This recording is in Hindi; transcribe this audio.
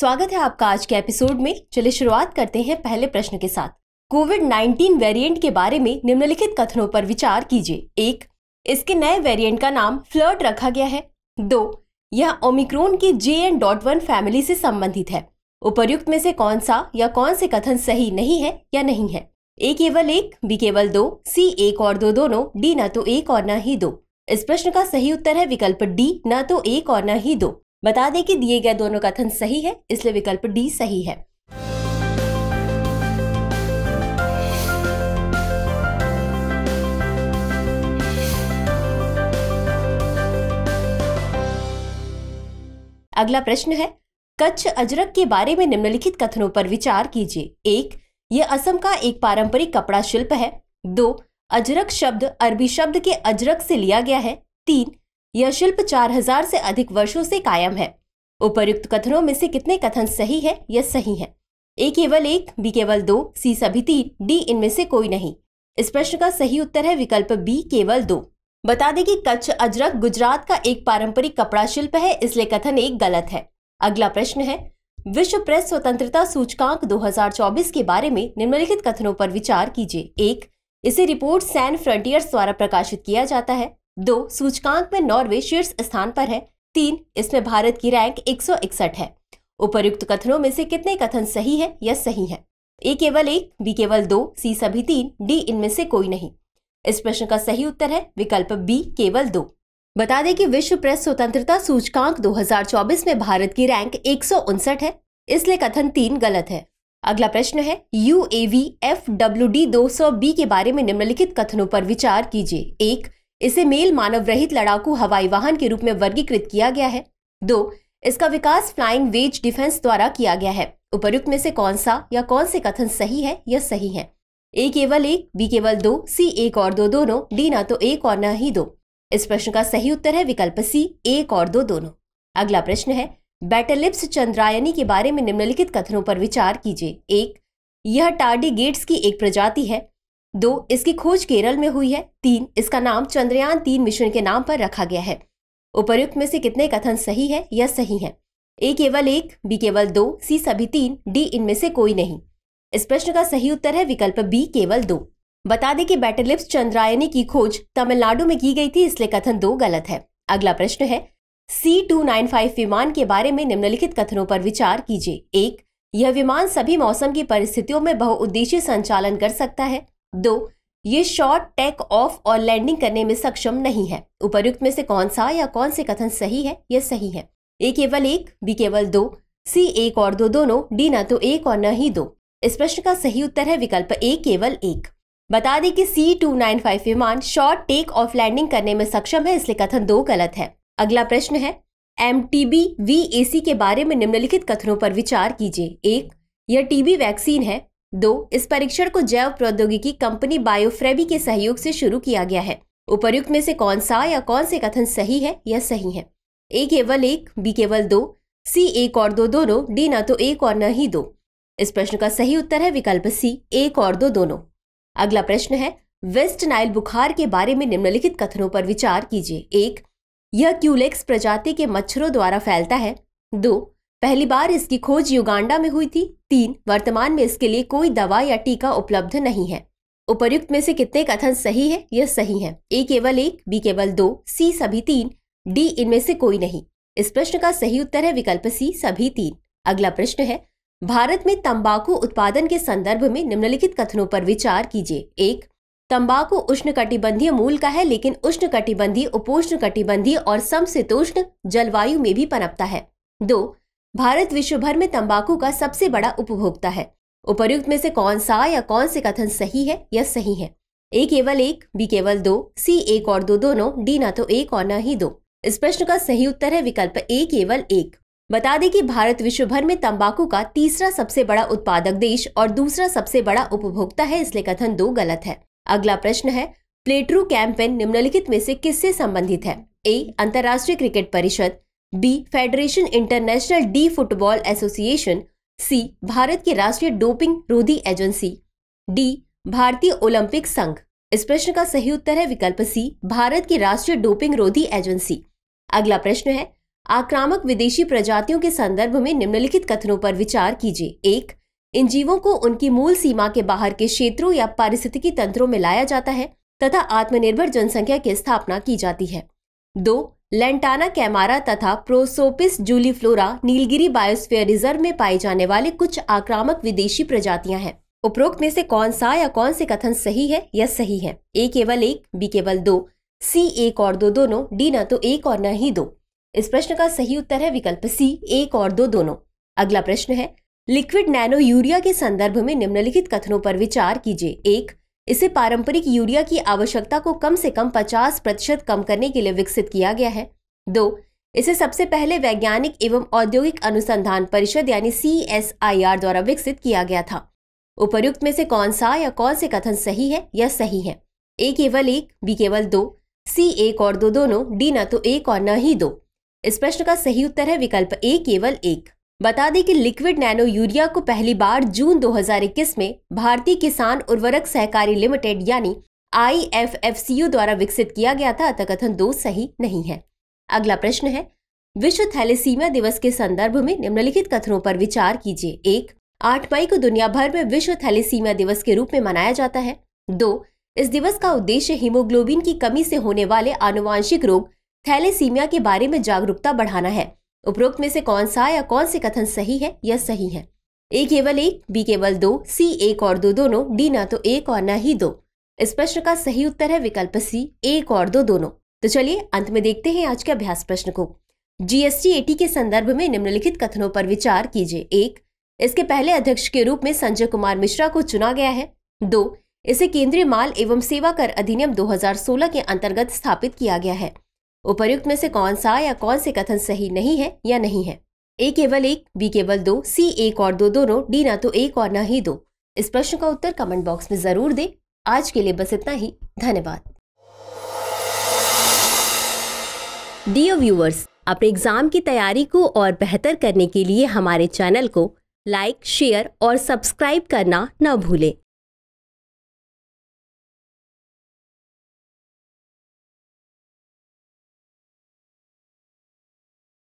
स्वागत है आपका आज के एपिसोड में चलिए शुरुआत करते हैं पहले प्रश्न के साथ कोविड 19 वेरिएंट के बारे में निम्नलिखित कथनों पर विचार कीजिए एक इसके नए वेरिएंट का नाम फ्लर्ट रखा गया है दो यह ओमिक्रोन की J N dot one family से संबंधित है उपर्युक्त में से कौन सा या कौन से कथन सही नहीं है या नहीं है ए केवल एक बी केवल दो सी एक और दो दोनों डी न तो एक और न ही दो इस प्रश्न का सही उत्तर है विकल्प डी न तो एक और न ही दो बता दें कि दिए गए दोनों कथन सही है इसलिए विकल्प डी सही है अगला प्रश्न है कच्छ अजरक के बारे में निम्नलिखित कथनों पर विचार कीजिए एक यह असम का एक पारंपरिक कपड़ा शिल्प है दो अजरक शब्द अरबी शब्द के अजरक से लिया गया है तीन यह शिल्प 4000 से अधिक वर्षों से कायम है उपर्युक्त कथनों में से कितने कथन सही है या सही है ए केवल एक बी केवल दो सी सभी तीन डी इनमें से कोई नहीं इस प्रश्न का सही उत्तर है विकल्प बी केवल दो बता दें कि कच्छ अजरक गुजरात का एक पारंपरिक कपड़ा शिल्प है इसलिए कथन एक गलत है अगला प्रश्न है विश्व प्रेस स्वतंत्रता सूचकांक 2024 के बारे में निम्नलिखित कथनों पर विचार कीजिए एक इसे रिपोर्ट सैन फ्रंटियर्स द्वारा प्रकाशित किया जाता है दो सूचकांक में नॉर्वे शीर्ष स्थान पर है तीन इसमें भारत की रैंक एक है उपरुक्त कथनों में से कितने कथन सही है या सही है ए केवल एक बी केवल दो सी सभी तीन डी इनमें से कोई नहीं इस प्रश्न का सही उत्तर है विकल्प बी केवल दो बता दें कि विश्व प्रेस स्वतंत्रता सूचकांक 2024 में भारत की रैंक एक है इसलिए कथन तीन गलत है अगला प्रश्न है U A V F W D दो सौ बी के बारे में निम्नलिखित कथनों पर विचार कीजिए एक इसे मेल मानव रहित लड़ाकू हवाई वाहन के रूप में वर्गीकृत किया गया है दो इसका विकास फ्लाइंग वेज डिफेंस द्वारा किया गया है उपरुक्त में से कौन सा या कौन से कथन सही है या सही है ए केवल एक बी केवल दो सी एक और दो दोनों डी ना तो एक और न ही दो इस प्रश्न का सही उत्तर है विकल्प सी एक और दो दोनों अगला प्रश्न है बैटलिप्स चंद्रायनी के बारे में निम्नलिखित कथनों पर विचार कीजिए एक यह टार्डी गेट्स की एक प्रजाति है दो इसकी खोज केरल में हुई है तीन इसका नाम चंद्रयान तीन मिशन के नाम पर रखा गया है उपर्युक्त में से कितने कथन सही है या सही है ए केवल एक बी केवल दो सी सभी तीन डी इनमें से कोई नहीं इस प्रश्न का सही उत्तर है विकल्प बी केवल दो बता दें कि बैटेलिप्स चंद्रायनी की खोज तमिलनाडु में की गई थी इसलिए कथन दो गलत है अगला प्रश्न है सी टू नाइन फाइव विमान के बारे में निम्नलिखित कथनों पर विचार कीजिए एक यह विमान सभी मौसम की परिस्थितियों में बहुउद्देश्य संचालन कर सकता है दो ये शॉट टेक ऑफ और लैंडिंग करने में सक्षम नहीं है उपरुक्त में से कौन सा या कौन से कथन सही है यह सही है ए केवल एक बी केवल दो सी एक और दो दोनों डी ना तो एक और न ही दो इस प्रश्न का सही उत्तर है विकल्प ए केवल एक बता दें कि सी टू नाइन फाइव विमान शॉर्ट टेक ऑफ लैंडिंग करने में सक्षम है इसलिए कथन दो गलत है अगला प्रश्न है M T B V A C के बारे में निम्नलिखित कथनों पर विचार कीजिए एक यह टीबी वैक्सीन है दो इस परीक्षण को जैव प्रौद्योगिकी कंपनी बायोफ्रेबी के सहयोग से शुरू किया गया है उपर्युक्त में से कौन सा या कौन से कथन सही है या सही है ए केवल एक बी केवल दो सी एक और दो दोनों डी ना तो एक और न ही दो इस प्रश्न का सही उत्तर है विकल्प सी एक और दो दोनों अगला प्रश्न है वेस्ट नाइल बुखार के बारे में निम्नलिखित कथनों पर विचार कीजिए एक यह क्यूलेक्स प्रजाति के मच्छरों द्वारा फैलता है दो पहली बार इसकी खोज युगांडा में हुई थी तीन वर्तमान में इसके लिए कोई दवा या टीका उपलब्ध नहीं है उपर्युक्त में से कितने कथन सही है यह सही है ए केवल एक बी केवल दो सी सभी तीन डी इनमें से कोई नहीं इस प्रश्न का सही उत्तर है विकल्प सी सभी तीन अगला प्रश्न है भारत में तंबाकू उत्पादन के संदर्भ में निम्नलिखित कथनों पर विचार कीजिए एक तंबाकू उष्ण कटिबंधीय मूल का है लेकिन उष्ण उपोष्णकटिबंधीय उपोष्ण और समशीतोष्ण जलवायु में भी पनपता है दो भारत विश्व भर में तंबाकू का सबसे बड़ा उपभोक्ता है उपयुक्त में से कौन सा या कौन से कथन सही है या सही है ए केवल एक बी केवल दो सी एक और दो दोनों डी ना तो एक और न ही दो इस प्रश्न का सही उत्तर है विकल्प ए केवल एक बता दें कि भारत विश्व भर में तंबाकू का तीसरा सबसे बड़ा उत्पादक देश और दूसरा सबसे बड़ा उपभोक्ता है इसलिए कथन दो गलत है अगला प्रश्न है प्लेट्रू कैंपेन निम्नलिखित में से किससे संबंधित है ए अंतर्राष्ट्रीय क्रिकेट परिषद B Federation Internationale de Football Association C भारत की राष्ट्रीय डोपिंग रोधी एजेंसी डी भारतीय ओलंपिक संघ इस प्रश्न का सही उत्तर है विकल्प सी भारत की राष्ट्रीय डोपिंग रोधी एजेंसी अगला प्रश्न है आक्रामक विदेशी प्रजातियों के संदर्भ में निम्नलिखित कथनों पर विचार कीजिए एक इन जीवों को उनकी मूल सीमा के बाहर के क्षेत्रों या पारिस्थितिकी तंत्रों में लाया जाता है तथा आत्मनिर्भर जनसंख्या की स्थापना की जाती है दो लेंटाना कैमारा तथा Prosopis juliflora Nilgiri biosphere reserve में पाए जाने वाले कुछ आक्रामक विदेशी प्रजातियां हैं उपरोक्त में से कौन सा या कौन से कथन सही है या सही है ए केवल एक बी केवल दो सी एक और दो दोनों डी न तो एक और न ही दो इस प्रश्न का सही उत्तर है विकल्प सी एक और दो दोनों अगला प्रश्न है लिक्विड नैनो यूरिया के संदर्भ में निम्नलिखित कथनों पर विचार कीजिए एक इसे पारंपरिक यूरिया की आवश्यकता को कम से कम 50 प्रतिशत कम करने के लिए विकसित किया गया है दो इसे सबसे पहले वैज्ञानिक एवं औद्योगिक अनुसंधान परिषद यानी सी द्वारा विकसित किया गया था उपर्युक्त में से कौन सा या कौन से कथन सही है या सही है ए केवल एक बी केवल दो सी एक और दो दोनों डी न तो एक और न ही दो इस प्रश्न का सही उत्तर है विकल्प ए केवल एक बता दें कि लिक्विड नैनो यूरिया को पहली बार जून 2021 में भारतीय किसान उर्वरक सहकारी लिमिटेड यानी आई द्वारा विकसित किया गया था अतः कथन दो सही नहीं है अगला प्रश्न है विश्व थैलेसीमिया दिवस के संदर्भ में निम्नलिखित कथनों पर विचार कीजिए एक आठ मई को दुनिया भर में विश्व थैलेसीमिया दिवस के रूप में मनाया जाता है दो इस दिवस का उद्देश्य हीमोग्लोबिन की कमी से होने वाले आनुवांशिक रोग थैलेसीमिया के बारे में जागरूकता बढ़ाना है उपरोक्त में से कौन सा या कौन से कथन सही है या सही है ए केवल एक बी केवल दो सी एक और दो दोनों डी ना तो एक और ना ही दो इस प्रश्न का सही उत्तर है विकल्प सी एक और दो दोनों तो चलिए अंत में देखते हैं आज के अभ्यास प्रश्न को जीएसटी एटी के संदर्भ में निम्नलिखित कथनों पर विचार कीजिए एक इसके पहले अध्यक्ष के रूप में संजय कुमार मिश्रा को चुना गया है दो इसे केंद्रीय माल एवं सेवा कर अधिनियम 2016 के अंतर्गत स्थापित किया गया है उपर्युक्त में से कौन सा या कौन से कथन सही नहीं है या नहीं है ए केवल एक बी केवल दो सी एक और दो दोनों डी ना तो एक और ना ही दो इस प्रश्न का उत्तर कमेंट बॉक्स में जरूर दे आज के लिए बस इतना ही धन्यवाद डियर व्यूअर्स अपने एग्जाम की तैयारी को और बेहतर करने के लिए हमारे चैनल को लाइक शेयर और सब्सक्राइब करना न भूलें